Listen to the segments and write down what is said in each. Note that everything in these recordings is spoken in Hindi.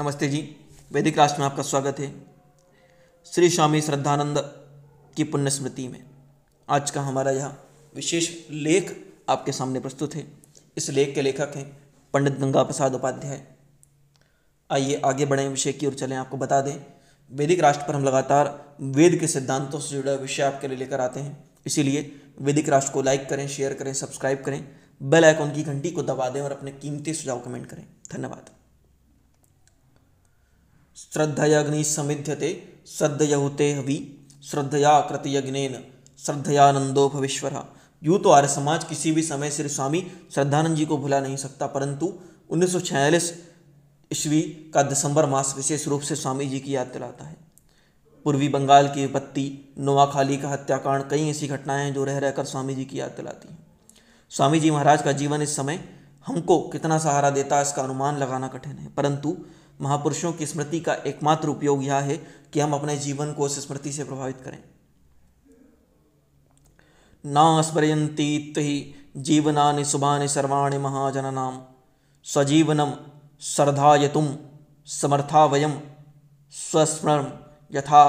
नमस्ते जी वैदिक राष्ट्र में आपका स्वागत है श्री स्वामी श्रद्धानंद की पुण्य स्मृति में आज का हमारा यह विशेष लेख आपके सामने प्रस्तुत है इस लेख के लेखक हैं पंडित गंगा प्रसाद उपाध्याय आइए आगे बढ़ें विषय की ओर चलें आपको बता दें वैदिक राष्ट्र पर हम लगातार वेद के सिद्धांतों से जुड़ा विषय आपके लिए लेकर आते हैं इसीलिए वैदिक राष्ट्र को लाइक करें शेयर करें सब्सक्राइब करें बेल आइकॉन की घंटी को दबा दें और अपने कीमती सुझाव कमेंट करें धन्यवाद श्रद्धयाग्नि समिध्यते होते हवि श्रद्धया कृतयज्ञेन श्रद्धयानंदो भविश्वर यूँ तो आर्य समाज किसी भी समय श्री स्वामी श्रद्धानंद जी को भुला नहीं सकता परंतु उन्नीस ईस्वी का दिसंबर मास विशेष रूप से स्वामी जी की याद दिलाता है पूर्वी बंगाल की विपत्ति नोआखाली का हत्याकांड कई ऐसी घटनाएं हैं जो रह रहकर स्वामी जी की याद दिलाती हैं स्वामी जी महाराज का जीवन इस समय हमको कितना सहारा देता है इसका अनुमान लगाना कठिन है परंतु महापुरुषों की स्मृति का एकमात्र उपयोग यह है कि हम अपने जीवन को उस स्मृति से प्रभावित करें न स्मरयंती ही जीवनानि शुभानि सर्वाणि महाजननाम सजीवनम श्रद्धायतुम वयम स्वस्मरण यथा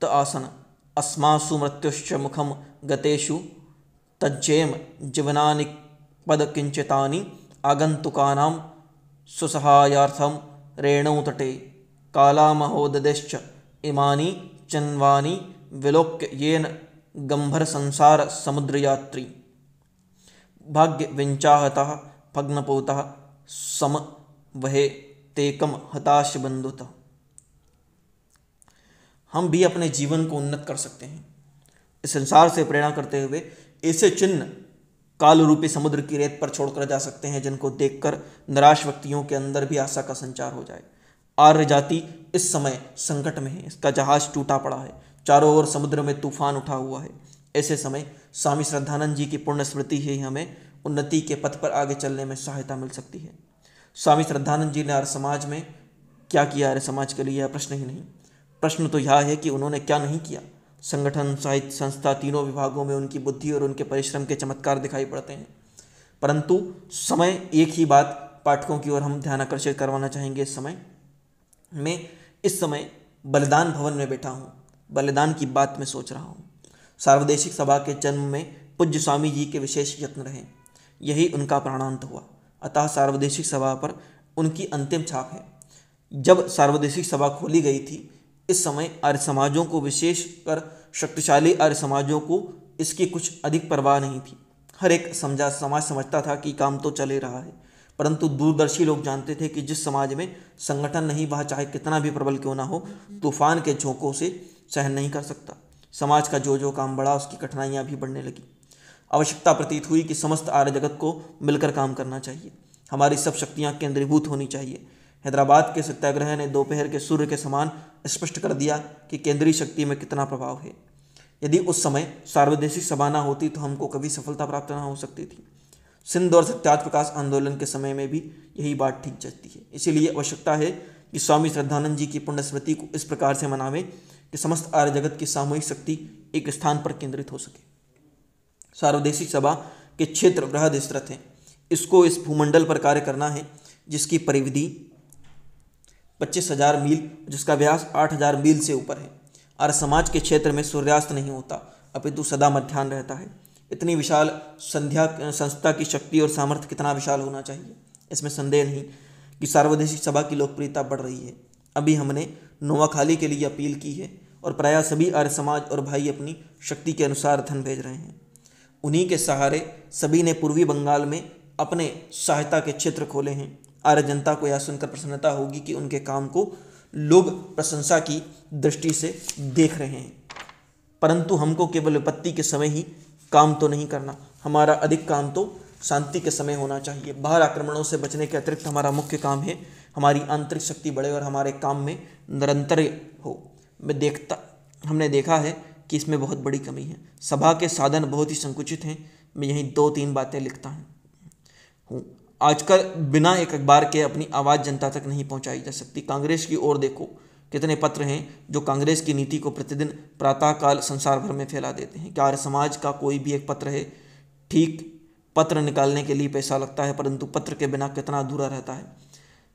त आसन अस्मासु मृत्युश्च मुखम गतेषु तज्जेम जीवनानि पदकिंचितानि आगंतुका सुसहायार्थम रेणौतटे कालामहोददेश्च इमानी चन्वानी विलोक्य येन भाग्य विंचाहता भग्नपोता सम वह तेकम हताश बंधुता हम भी अपने जीवन को उन्नत कर सकते हैं इस संसार से प्रेरणा करते हुए ऐसे चिन्ह काल रूपी समुद्र की रेत पर छोड़कर जा सकते हैं जिनको देखकर निराश व्यक्तियों के अंदर भी आशा का संचार हो जाए आर्य जाति इस समय संकट में है इसका जहाज टूटा पड़ा है चारों ओर समुद्र में तूफान उठा हुआ है ऐसे समय स्वामी श्रद्धानंद जी की पुण्य स्मृति ही हमें उन्नति के पथ पर आगे चलने में सहायता मिल सकती है स्वामी श्रद्धानंद जी ने आर्य समाज में क्या किया आर्य समाज के लिए यह प्रश्न ही नहीं प्रश्न तो यह है कि उन्होंने क्या नहीं किया संगठन साहित्य संस्था तीनों विभागों में उनकी बुद्धि और उनके परिश्रम के चमत्कार दिखाई पड़ते हैं परंतु समय एक ही बात पाठकों की ओर हम ध्यान आकर्षित करवाना चाहेंगे इस समय मैं इस समय बलिदान भवन में बैठा हूँ बलिदान की बात में सोच रहा हूँ सार्वदेशिक सभा के जन्म में पूज्य स्वामी जी के विशेष यत्न रहे यही उनका प्राणांत हुआ अतः सार्वदेशिक सभा पर उनकी अंतिम छाप है जब सार्वदेशिक सभा खोली गई थी इस समय आर्य समाजों को विशेषकर शक्तिशाली आर्य समाजों को इसकी कुछ अधिक परवाह नहीं थी हर एक समझा समाज समझता था कि काम तो चले रहा है परंतु दूरदर्शी लोग जानते थे कि जिस समाज में संगठन नहीं वह चाहे कितना भी प्रबल क्यों ना हो तूफान के झोंकों से सहन नहीं कर सकता समाज का जो जो काम बढ़ा उसकी कठिनाइयाँ भी बढ़ने लगी आवश्यकता प्रतीत हुई कि समस्त आर्य जगत को मिलकर काम करना चाहिए हमारी सब शक्तियाँ केंद्रीभूत होनी चाहिए हैदराबाद के सत्याग्रह ने दोपहर के सूर्य के समान स्पष्ट कर दिया कि केंद्रीय शक्ति में कितना प्रभाव है यदि उस समय सार्वदेशिक सभा ना होती तो हमको कभी सफलता प्राप्त ना हो सकती थी सिंध और सत्यार्थ प्रकाश आंदोलन के समय में भी यही बात ठीक जचती है इसीलिए आवश्यकता है कि स्वामी श्रद्धानंद जी की पुण्यस्मृति को इस प्रकार से मनावें कि समस्त आर्य जगत की सामूहिक शक्ति एक स्थान पर केंद्रित हो सके सार्वदेशिक सभा के क्षेत्र वृहद स्तर हैं इसको इस भूमंडल पर कार्य करना है जिसकी परिविधि पच्चीस हजार मील जिसका व्यास आठ हजार मील से ऊपर है और समाज के क्षेत्र में सूर्यास्त नहीं होता अपितु सदा मध्यान्ह रहता है इतनी विशाल संध्या संस्था की शक्ति और सामर्थ्य कितना विशाल होना चाहिए इसमें संदेह नहीं कि सार्वदेशिक सभा की लोकप्रियता बढ़ रही है अभी हमने नोवाखाली के लिए अपील की है और प्राय सभी आर्य समाज और भाई अपनी शक्ति के अनुसार धन भेज रहे हैं उन्हीं के सहारे सभी ने पूर्वी बंगाल में अपने सहायता के क्षेत्र खोले हैं आर्य जनता को यह सुनकर प्रसन्नता होगी कि उनके काम को लोग प्रशंसा की दृष्टि से देख रहे हैं परंतु हमको केवल विपत्ति के समय ही काम तो नहीं करना हमारा अधिक काम तो शांति के समय होना चाहिए बाहर आक्रमणों से बचने के अतिरिक्त हमारा मुख्य काम है हमारी आंतरिक शक्ति बढ़े और हमारे काम में निरंतर हो मैं देखता हमने देखा है कि इसमें बहुत बड़ी कमी है सभा के साधन बहुत ही संकुचित हैं मैं यहीं दो तीन बातें लिखता हूँ आजकल बिना एक अखबार के अपनी आवाज़ जनता तक नहीं पहुंचाई जा सकती कांग्रेस की ओर देखो कितने पत्र हैं जो कांग्रेस की नीति को प्रतिदिन प्रातःकाल संसार भर में फैला देते हैं क्या समाज का कोई भी एक पत्र है ठीक पत्र निकालने के लिए पैसा लगता है परंतु पत्र के बिना कितना अधूरा रहता है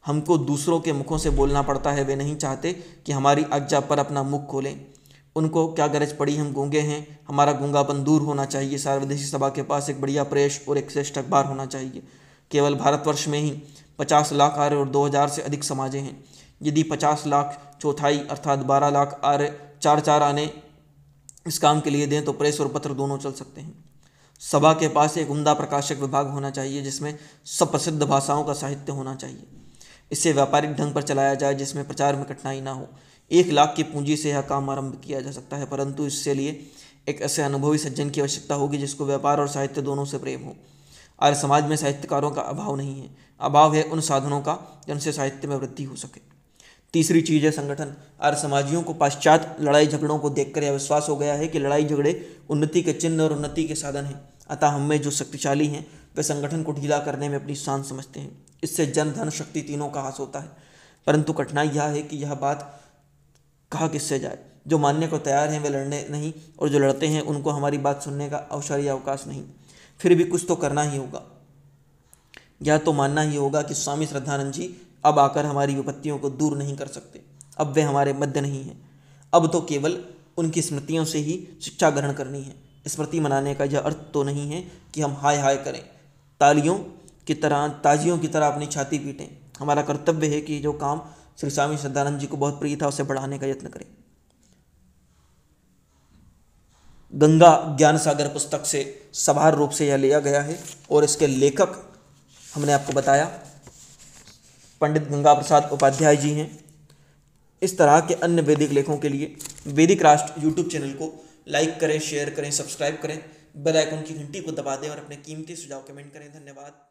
हमको दूसरों के मुखों से बोलना पड़ता है वे नहीं चाहते कि हमारी आज्ञा पर अपना मुख खोलें उनको क्या गरज पड़ी हम गूंगे हैं हमारा गूंगापन दूर होना चाहिए सार्वदेशी सभा के पास एक बढ़िया प्रेस और एक श्रेष्ठ अखबार होना चाहिए केवल भारतवर्ष में ही पचास लाख आर्य और दो हज़ार से अधिक समाजें हैं यदि पचास लाख चौथाई अर्थात बारह लाख आर्य चार चार आने इस काम के लिए दें तो प्रेस और पत्र दोनों चल सकते हैं सभा के पास एक उम्दा प्रकाशक विभाग होना चाहिए जिसमें सब प्रसिद्ध भाषाओं का साहित्य होना चाहिए इसे व्यापारिक ढंग पर चलाया जाए जिसमें प्रचार में कठिनाई ना हो एक लाख की पूंजी से यह काम आरंभ किया जा सकता है परंतु इसके लिए एक ऐसे अनुभवी सज्जन की आवश्यकता होगी जिसको व्यापार और साहित्य दोनों से प्रेम हो आज समाज में साहित्यकारों का अभाव नहीं है अभाव है उन साधनों का जिनसे साहित्य में वृद्धि हो सके तीसरी चीज़ है संगठन आर्य समाजियों को पाश्चात लड़ाई झगड़ों को देखकर यह विश्वास हो गया है कि लड़ाई झगड़े उन्नति के चिन्ह और उन्नति के साधन हैं अतः हम में जो शक्तिशाली हैं वे संगठन को ढीला करने में अपनी शान समझते हैं इससे जन धन शक्ति तीनों का हास होता है परंतु कठिनाई यह है कि यह बात कहा किससे जाए जो मानने को तैयार हैं वे लड़ने नहीं और जो लड़ते हैं उनको हमारी बात सुनने का अवसर या अवकाश नहीं फिर भी कुछ तो करना ही होगा यह तो मानना ही होगा कि स्वामी श्रद्धानंद जी अब आकर हमारी विपत्तियों को दूर नहीं कर सकते अब वे हमारे मध्य नहीं हैं अब तो केवल उनकी स्मृतियों से ही शिक्षा ग्रहण करनी है स्मृति मनाने का यह अर्थ तो नहीं है कि हम हाय हाय करें तालियों की तरह ताजियों की तरह अपनी छाती पीटें हमारा कर्तव्य है कि जो काम श्री स्वामी श्रद्धानंद जी को बहुत प्रिय था उसे बढ़ाने का यत्न करें गंगा ज्ञान सागर पुस्तक से सभार रूप से यह लिया गया है और इसके लेखक हमने आपको बताया पंडित गंगा प्रसाद उपाध्याय जी हैं इस तरह के अन्य वैदिक लेखों के लिए वैदिक राष्ट्र यूट्यूब चैनल को लाइक करें शेयर करें सब्सक्राइब करें बेल आइकन की घंटी को दबा दें और अपने कीमती सुझाव कमेंट करें धन्यवाद